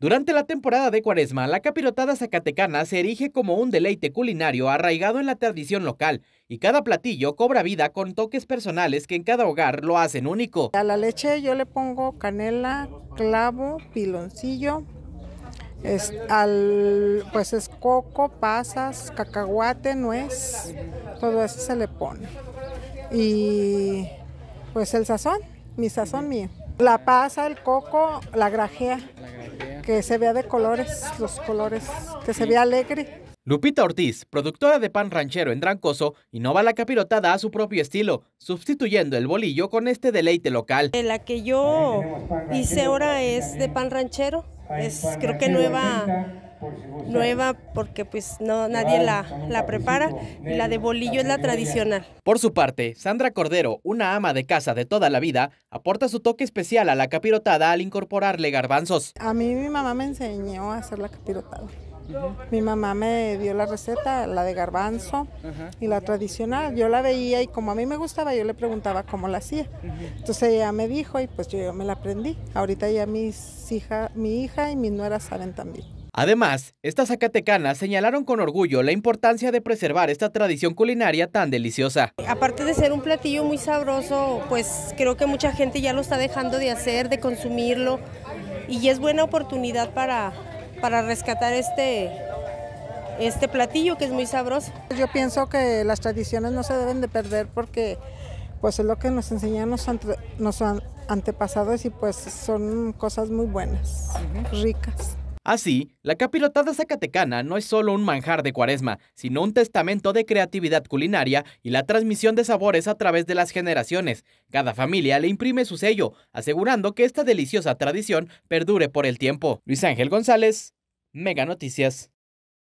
Durante la temporada de Cuaresma, la capirotada zacatecana se erige como un deleite culinario arraigado en la tradición local y cada platillo cobra vida con toques personales que en cada hogar lo hacen único. A la leche yo le pongo canela, clavo, piloncillo, al, pues es coco, pasas, cacahuate, nuez, todo eso se le pone. Y pues el sazón, mi sazón mío. La pasa, el coco, La grajea que se vea de colores, los colores, que se vea alegre. Lupita Ortiz, productora de pan ranchero en Drancoso, innova la capirotada a su propio estilo, sustituyendo el bolillo con este deleite local. La que yo hice ahora es de pan ranchero, es creo que nueva nueva porque pues no nadie la, la prepara y la de bolillo es la tradicional. Por su parte, Sandra Cordero, una ama de casa de toda la vida, aporta su toque especial a la capirotada al incorporarle garbanzos. A mí mi mamá me enseñó a hacer la capirotada. Mi mamá me dio la receta, la de garbanzo y la tradicional. Yo la veía y como a mí me gustaba, yo le preguntaba cómo la hacía. Entonces ella me dijo y pues yo me la aprendí. Ahorita ya mis hija, mi hija y mis nuera saben también. Además, estas zacatecanas señalaron con orgullo la importancia de preservar esta tradición culinaria tan deliciosa. Aparte de ser un platillo muy sabroso, pues creo que mucha gente ya lo está dejando de hacer, de consumirlo, y es buena oportunidad para, rescatar este, este platillo que es muy sabroso. Yo pienso que las tradiciones no se deben de perder porque pues es lo que nos enseñan nuestros antepasados y pues son cosas muy buenas, ricas. Así, ah, la capirotada zacatecana no es solo un manjar de cuaresma, sino un testamento de creatividad culinaria y la transmisión de sabores a través de las generaciones. Cada familia le imprime su sello, asegurando que esta deliciosa tradición perdure por el tiempo. Luis Ángel González, Mega Noticias.